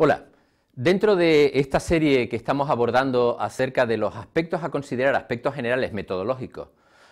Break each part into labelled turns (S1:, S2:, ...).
S1: Hola, dentro de esta serie que estamos abordando acerca de los aspectos a considerar, aspectos generales metodológicos,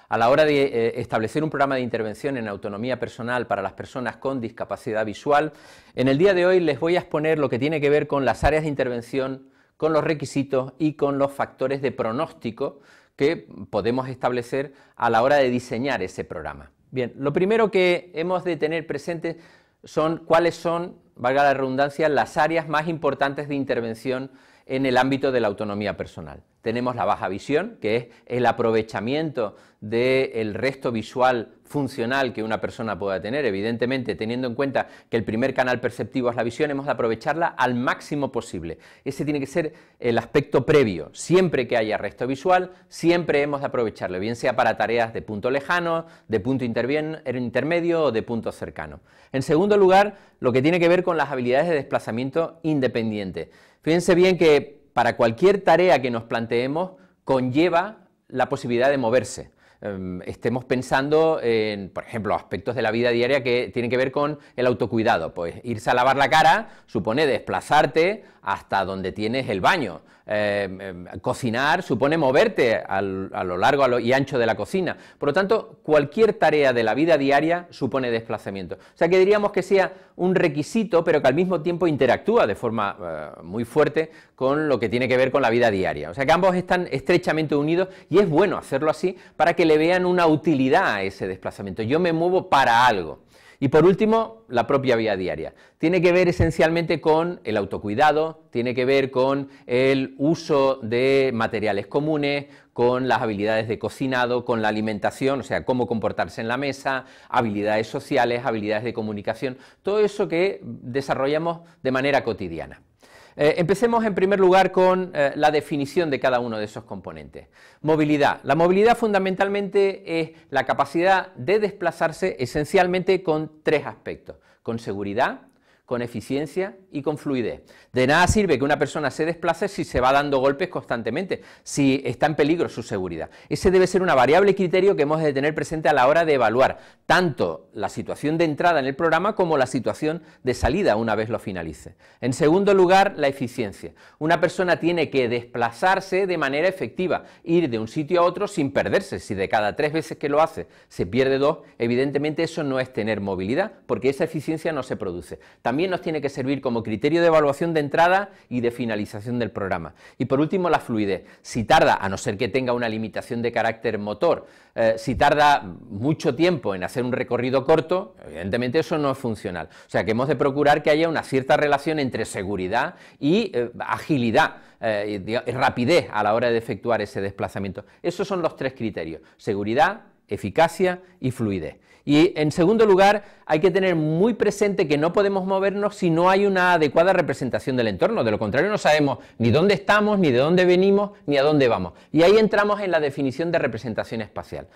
S1: a la hora de eh, establecer un programa de intervención en autonomía personal para las personas con discapacidad visual, en el día de hoy les voy a exponer lo que tiene que ver con las áreas de intervención, con los requisitos y con los factores de pronóstico que podemos establecer a la hora de diseñar ese programa. Bien, lo primero que hemos de tener presente son cuáles son valga la redundancia, las áreas más importantes de intervención en el ámbito de la autonomía personal tenemos la baja visión, que es el aprovechamiento del resto visual funcional que una persona pueda tener. Evidentemente, teniendo en cuenta que el primer canal perceptivo es la visión, hemos de aprovecharla al máximo posible. Ese tiene que ser el aspecto previo. Siempre que haya resto visual, siempre hemos de aprovecharlo, bien sea para tareas de punto lejano, de punto intermedio o de punto cercano. En segundo lugar, lo que tiene que ver con las habilidades de desplazamiento independiente. Fíjense bien que para cualquier tarea que nos planteemos conlleva la posibilidad de moverse. Em, estemos pensando en, por ejemplo, aspectos de la vida diaria que tienen que ver con el autocuidado. Pues irse a lavar la cara supone desplazarte hasta donde tienes el baño. Eh, em, cocinar supone moverte a lo largo y ancho de la cocina. Por lo tanto, cualquier tarea de la vida diaria supone desplazamiento. O sea que diríamos que sea un requisito, pero que al mismo tiempo interactúa de forma eh, muy fuerte con lo que tiene que ver con la vida diaria. O sea que ambos están estrechamente unidos y es bueno hacerlo así para que le vean una utilidad a ese desplazamiento. Yo me muevo para algo. Y por último, la propia vida diaria. Tiene que ver esencialmente con el autocuidado, tiene que ver con el uso de materiales comunes, con las habilidades de cocinado, con la alimentación, o sea, cómo comportarse en la mesa, habilidades sociales, habilidades de comunicación, todo eso que desarrollamos de manera cotidiana. Eh, empecemos en primer lugar con eh, la definición de cada uno de esos componentes. Movilidad. La movilidad fundamentalmente es la capacidad de desplazarse esencialmente con tres aspectos, con seguridad, con eficiencia y con fluidez. De nada sirve que una persona se desplace si se va dando golpes constantemente, si está en peligro su seguridad. Ese debe ser una variable criterio que hemos de tener presente a la hora de evaluar tanto la situación de entrada en el programa como la situación de salida una vez lo finalice. En segundo lugar, la eficiencia. Una persona tiene que desplazarse de manera efectiva, ir de un sitio a otro sin perderse. Si de cada tres veces que lo hace se pierde dos, evidentemente eso no es tener movilidad, porque esa eficiencia no se produce también nos tiene que servir como criterio de evaluación de entrada y de finalización del programa. Y por último, la fluidez. Si tarda, a no ser que tenga una limitación de carácter motor, eh, si tarda mucho tiempo en hacer un recorrido corto, evidentemente eso no es funcional. O sea que hemos de procurar que haya una cierta relación entre seguridad y eh, agilidad. Eh, y, rapidez a la hora de efectuar ese desplazamiento. Esos son los tres criterios, seguridad, eficacia y fluidez. Y en segundo lugar, hay que tener muy presente que no podemos movernos si no hay una adecuada representación del entorno. De lo contrario, no sabemos ni dónde estamos, ni de dónde venimos, ni a dónde vamos. Y ahí entramos en la definición de representación espacial.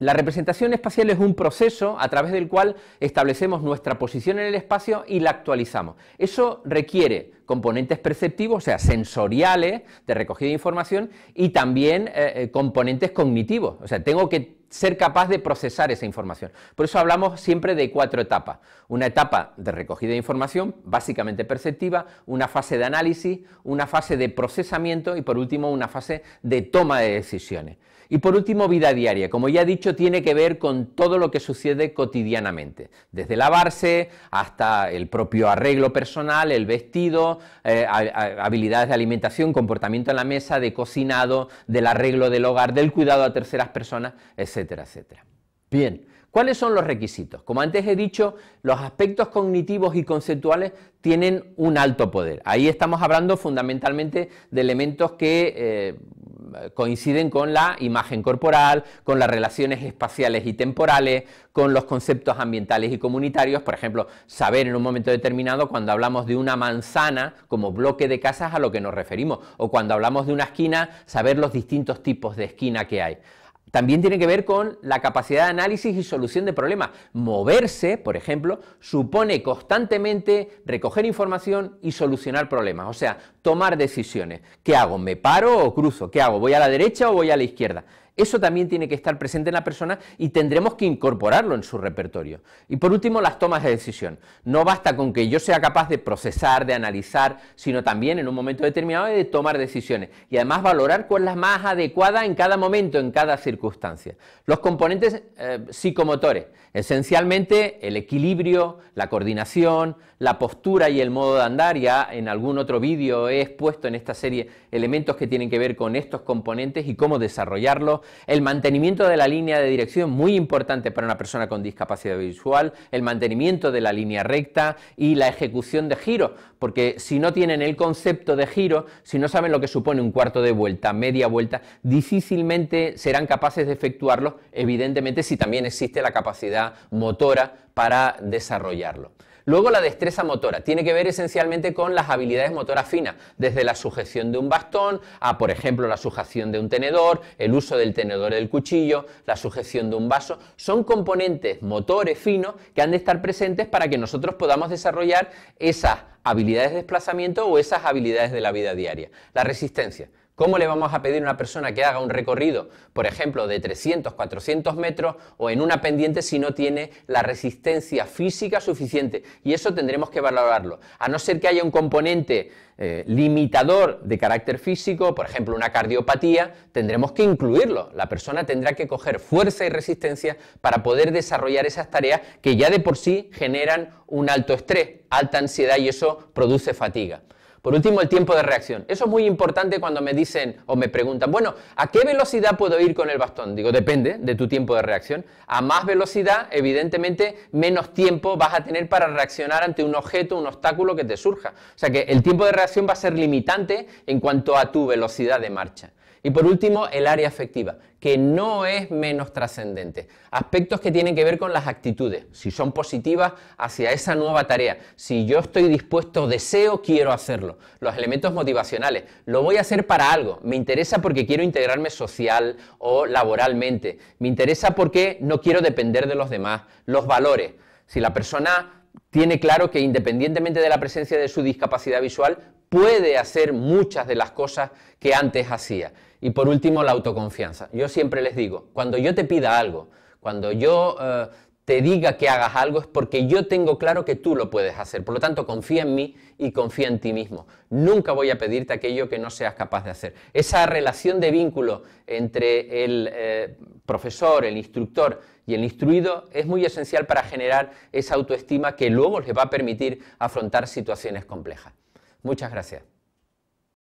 S1: La representación espacial es un proceso a través del cual establecemos nuestra posición en el espacio y la actualizamos. Eso requiere componentes perceptivos, o sea, sensoriales de recogida de información y también eh, eh, componentes cognitivos. O sea, tengo que ser capaz de procesar esa información. Por eso hablamos siempre de cuatro etapas. Una etapa de recogida de información, básicamente perceptiva, una fase de análisis, una fase de procesamiento y por último una fase de toma de decisiones. Y por último, vida diaria. Como ya he dicho, tiene que ver con todo lo que sucede cotidianamente, desde lavarse hasta el propio arreglo personal, el vestido, eh, habilidades de alimentación, comportamiento en la mesa, de cocinado, del arreglo del hogar, del cuidado a terceras personas, etcétera, etcétera. Bien, ¿cuáles son los requisitos? Como antes he dicho, los aspectos cognitivos y conceptuales tienen un alto poder. Ahí estamos hablando fundamentalmente de elementos que eh, coinciden con la imagen corporal, con las relaciones espaciales y temporales, con los conceptos ambientales y comunitarios. Por ejemplo, saber en un momento determinado cuando hablamos de una manzana como bloque de casas a lo que nos referimos, o cuando hablamos de una esquina, saber los distintos tipos de esquina que hay. También tiene que ver con la capacidad de análisis y solución de problemas. Moverse, por ejemplo, supone constantemente recoger información y solucionar problemas. O sea, tomar decisiones. ¿Qué hago? ¿Me paro o cruzo? ¿Qué hago? ¿Voy a la derecha o voy a la izquierda? Eso también tiene que estar presente en la persona y tendremos que incorporarlo en su repertorio. Y por último, las tomas de decisión. No basta con que yo sea capaz de procesar, de analizar, sino también en un momento determinado de tomar decisiones y además valorar cuál es la más adecuada en cada momento, en cada circunstancia. Los componentes eh, psicomotores, esencialmente el equilibrio, la coordinación, la postura y el modo de andar, ya en algún otro vídeo he expuesto en esta serie elementos que tienen que ver con estos componentes y cómo desarrollarlos. El mantenimiento de la línea de dirección, muy importante para una persona con discapacidad visual, el mantenimiento de la línea recta y la ejecución de giro, porque si no tienen el concepto de giro, si no saben lo que supone un cuarto de vuelta, media vuelta, difícilmente serán capaces de efectuarlo, evidentemente si también existe la capacidad motora para desarrollarlo. Luego la destreza motora. Tiene que ver esencialmente con las habilidades motoras finas, desde la sujeción de un bastón a, por ejemplo, la sujeción de un tenedor, el uso del tenedor del cuchillo, la sujeción de un vaso. Son componentes motores finos que han de estar presentes para que nosotros podamos desarrollar esas habilidades de desplazamiento o esas habilidades de la vida diaria. La resistencia. ¿Cómo le vamos a pedir a una persona que haga un recorrido, por ejemplo, de 300, 400 metros o en una pendiente si no tiene la resistencia física suficiente? Y eso tendremos que valorarlo. A no ser que haya un componente eh, limitador de carácter físico, por ejemplo, una cardiopatía, tendremos que incluirlo. La persona tendrá que coger fuerza y resistencia para poder desarrollar esas tareas que ya de por sí generan un alto estrés, alta ansiedad y eso produce fatiga. Por último, el tiempo de reacción. Eso es muy importante cuando me dicen o me preguntan, bueno, ¿a qué velocidad puedo ir con el bastón? Digo, depende de tu tiempo de reacción. A más velocidad, evidentemente, menos tiempo vas a tener para reaccionar ante un objeto, un obstáculo que te surja. O sea que el tiempo de reacción va a ser limitante en cuanto a tu velocidad de marcha. Y por último, el área afectiva, que no es menos trascendente. Aspectos que tienen que ver con las actitudes, si son positivas hacia esa nueva tarea, si yo estoy dispuesto, deseo, quiero hacerlo. Los elementos motivacionales, lo voy a hacer para algo, me interesa porque quiero integrarme social o laboralmente, me interesa porque no quiero depender de los demás. Los valores, si la persona tiene claro que independientemente de la presencia de su discapacidad visual, puede hacer muchas de las cosas que antes hacía. Y por último, la autoconfianza. Yo siempre les digo, cuando yo te pida algo, cuando yo eh, te diga que hagas algo es porque yo tengo claro que tú lo puedes hacer. Por lo tanto, confía en mí y confía en ti mismo. Nunca voy a pedirte aquello que no seas capaz de hacer. Esa relación de vínculo entre el eh, profesor, el instructor y el instruido es muy esencial para generar esa autoestima que luego les va a permitir afrontar situaciones complejas. Muchas gracias.